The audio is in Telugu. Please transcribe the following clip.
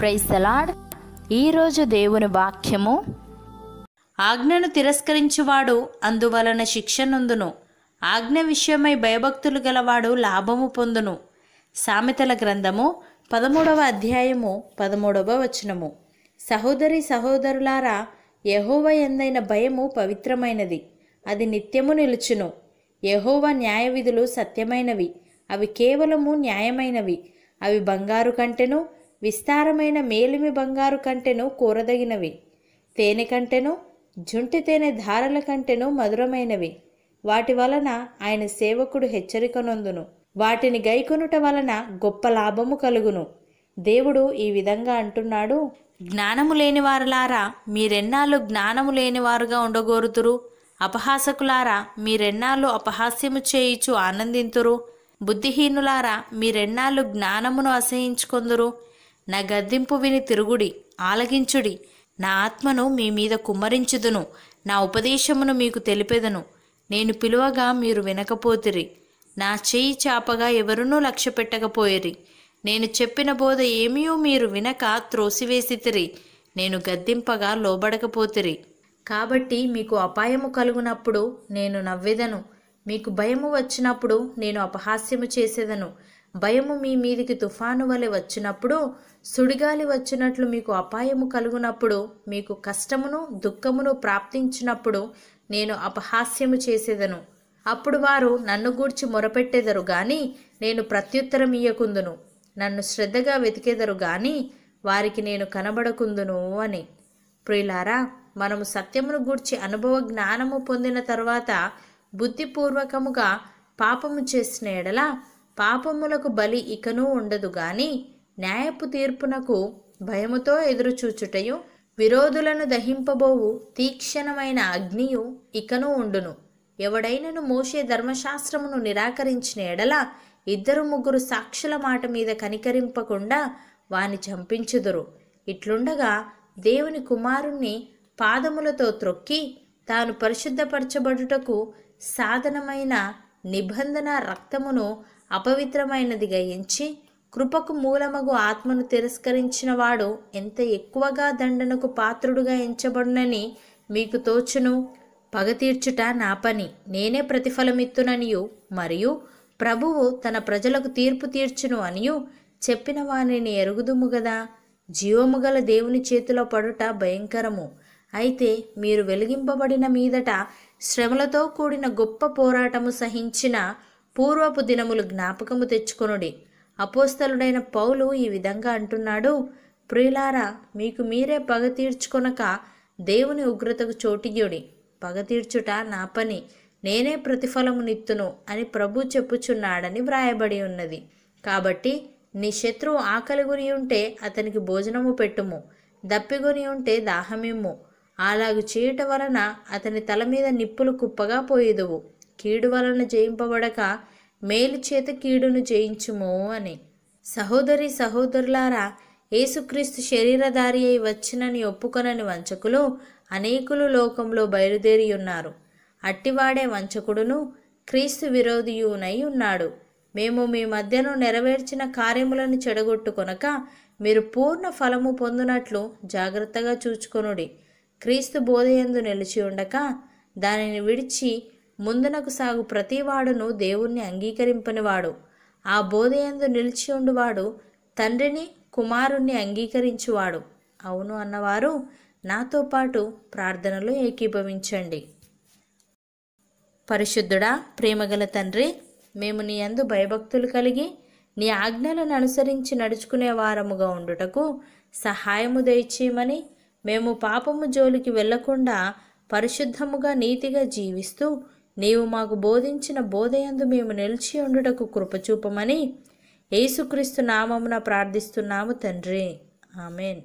ప్రైసలాడ్ ఈరోజు దేవుని వాక్యము ఆజ్ఞను తిరస్కరించువాడు అందువలన శిక్ష నందును ఆజ్ఞ విషయమై భయభక్తులు గలవాడు లాభము పొందును సామెతల గ్రంథము పదమూడవ అధ్యాయము పదమూడవ వచనము సహోదరి సహోదరులారా యహోవ ఎందైన భయము పవిత్రమైనది అది నిత్యము నిలుచును యహోవ న్యాయ విధులు సత్యమైనవి అవి కేవలము న్యాయమైనవి అవి బంగారు కంటెను విస్తారమైన మేలిమి బంగారు కంటెను కూరదగినవి తేనె కంటెను జుంటి తేనె ధారల కంటెను మధురమైనవి వాటి వలన ఆయన సేవకుడు హెచ్చరికనొందును వాటిని గైకొనుట వలన గొప్ప లాభము కలుగును దేవుడు ఈ విధంగా అంటున్నాడు జ్ఞానము లేని వారులారా మీరెన్నాళ్ళు జ్ఞానము లేనివారుగా ఉండగోరుతురు అపహాసకులారా మీరెన్నాళ్ళు అపహాస్యము చేయిచు ఆనందింతురు బుద్ధిహీనులారా మీరెన్నాళ్ళు జ్ఞానమును అసహించుకొందురు నా గద్దింపు విని తిరుగుడి ఆలగించుడి నా ఆత్మను మీ మీద కుమ్మరించుదును నా ఉపదేశమును మీకు తెలిపెదను నేను పిలువగా మీరు వినకపోతిరి నా చేయి చాపగా ఎవరునూ లక్ష్య పెట్టకపోయిరి నేను చెప్పిన బోధ ఏమీయో మీరు వినక త్రోసివేసితిరి నేను గద్దింపగా లోబడకపోతిరి కాబట్టి మీకు అపాయము కలుగునప్పుడు నేను నవ్వెదను మీకు భయము వచ్చినప్పుడు నేను అపహాస్యము చేసేదను భయము మీ మీదికి తుఫాను వలె వచ్చినప్పుడు సుడిగాలి వచ్చినట్లు మీకు అపాయము కలుగునప్పుడు మీకు కష్టమును దుఃఖమును ప్రాప్తించినప్పుడు నేను అపహాస్యము చేసేదను అప్పుడు వారు నన్ను గూర్చి మొరపెట్టెదరు గాని నేను ప్రత్యుత్తరం ఇయ్యకుందును నన్ను శ్రద్ధగా వెతికెదరు గాని వారికి నేను కనబడకుందును అని ప్రియులారా మనము సత్యమును గూర్చి అనుభవ జ్ఞానము పొందిన తర్వాత బుద్ధిపూర్వకముగా పాపము చేసిన ఎడలా పాపములకు బలి ఇకనూ ఉండదు గాని న్యాయపు తీర్పునకు భయముతో ఎదురుచూచుటయు విరోధులను దహింపబోవు తీక్షణమైన అగ్నియు ఇకను ఉండును ఎవడైనను మోసే ధర్మశాస్త్రమును నిరాకరించిన ఎడల ఇద్దరు ముగ్గురు సాక్షుల మాట మీద కనికరింపకుండా వాని చంపించుదురు ఇట్లుండగా దేవుని కుమారుణ్ణి పాదములతో త్రొక్కి తాను పరిశుద్ధపరచబడుటకు సాధనమైన నిబంధన రక్తమును అపవిత్రమైనదిగా ఎంచి కృపకు మూలమగు ఆత్మను తిరస్కరించిన వాడు ఎంత ఎక్కువగా దండనకు పాత్రుడుగా ఎంచబడునని మీకు తోచును పగ తీర్చుట నా పని నేనే ప్రతిఫలమిత్తుననియు మరియు ప్రభువు తన ప్రజలకు తీర్పు తీర్చును అనియు చెప్పిన వాణిని ఎరుగుదుము గదా జీవము గల దేవుని చేతిలో పడుట భయంకరము అయితే మీరు వెలిగింపబడిన మీదట శ్రమలతో కూడిన గొప్ప పోరాటము సహించిన పూర్వపు దినములు జ్ఞాపకము తెచ్చుకొనుడి అపోస్తలుడైన పౌలు ఈ విధంగా అంటున్నాడు ప్రియులారా మీకు మీరే పగ తీర్చుకొనక దేవుని ఉగ్రతకు చోటియుడి పగ తీర్చుట నా పని నేనే ప్రతిఫలమునిత్తును అని ప్రభు చెప్పుచున్నాడని వ్రాయబడి ఉన్నది కాబట్టి నీ శత్రువు ఆకలి గురి ఉంటే అతనికి భోజనము పెట్టుము దప్పిగొని ఉంటే దాహమిమ్ము అలాగు చేయటం వలన అతని తల మీద నిప్పులు కుప్పగా పోయేదువు కీడు వలన జయింపబడక మేలు చేత కీడును జయించుము అని సహోదరి సహోదరులారా యేసుక్రీస్తు శరీరధారి అయి వచ్చినని ఒప్పుకొనని వంచకులు అనేకులు లోకంలో బయలుదేరి ఉన్నారు అట్టివాడే వంచకుడును క్రీస్తు విరోధియునై ఉన్నాడు మేము మీ మధ్యను నెరవేర్చిన కార్యములను చెడగొట్టుకొనక మీరు పూర్ణ ఫలము పొందునట్లు జాగ్రత్తగా చూచుకొనుడి క్రీస్తు బోధయందు నిలిచి ఉండక దానిని విడిచి ముందునకు సాగు ప్రతివాడును దేవుణ్ణి అంగీకరింపనివాడు ఆ బోధయందు నిలిచి ఉండువాడు తండ్రిని కుమారుణ్ణి అంగీకరించువాడు అవును అన్నవారు నాతో పాటు ప్రార్థనలు ఏకీభవించండి పరిశుద్ధుడా ప్రేమగల తండ్రి మేము నీ అందు భయభక్తులు కలిగి నీ ఆజ్ఞలను అనుసరించి నడుచుకునే వారముగా ఉండుటకు సహాయము దయచేయమని మేము పాపము జోలికి వెళ్లకుండా పరిశుద్ధముగా నీతిగా జీవిస్తూ నీవు మాకు బోధించిన బోధయందు మేము నిలిచి ఉండుటకు కృపచూపమని యేసుక్రీస్తు నామమున ప్రార్థిస్తున్నాము తండ్రి ఆమెన్